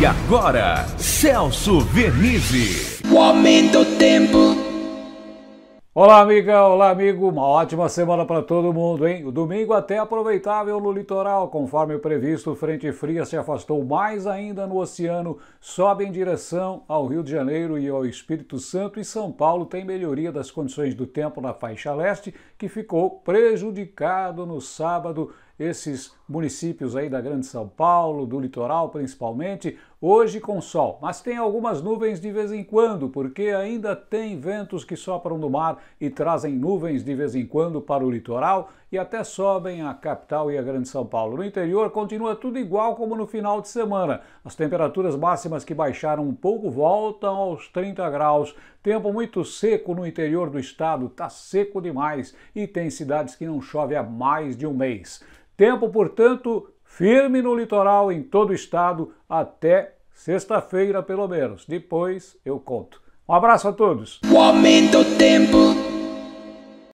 E agora, Celso Vernizzi. O aumento do tempo. Olá, amiga, olá, amigo. Uma ótima semana para todo mundo, hein? O domingo até aproveitável no litoral. Conforme o previsto, frente fria se afastou mais ainda no oceano, sobe em direção ao Rio de Janeiro e ao Espírito Santo. E São Paulo tem melhoria das condições do tempo na faixa leste, que ficou prejudicado no sábado esses municípios aí da Grande São Paulo, do litoral principalmente, hoje com sol, mas tem algumas nuvens de vez em quando, porque ainda tem ventos que sopram do mar e trazem nuvens de vez em quando para o litoral e até sobem a capital e a Grande São Paulo. No interior continua tudo igual como no final de semana. As temperaturas máximas que baixaram um pouco voltam aos 30 graus. Tempo muito seco no interior do estado, tá seco demais e tem cidades que não chove há mais de um mês. Tempo, portanto, firme no litoral em todo o estado até sexta-feira, pelo menos. Depois eu conto. Um abraço a todos. O aumento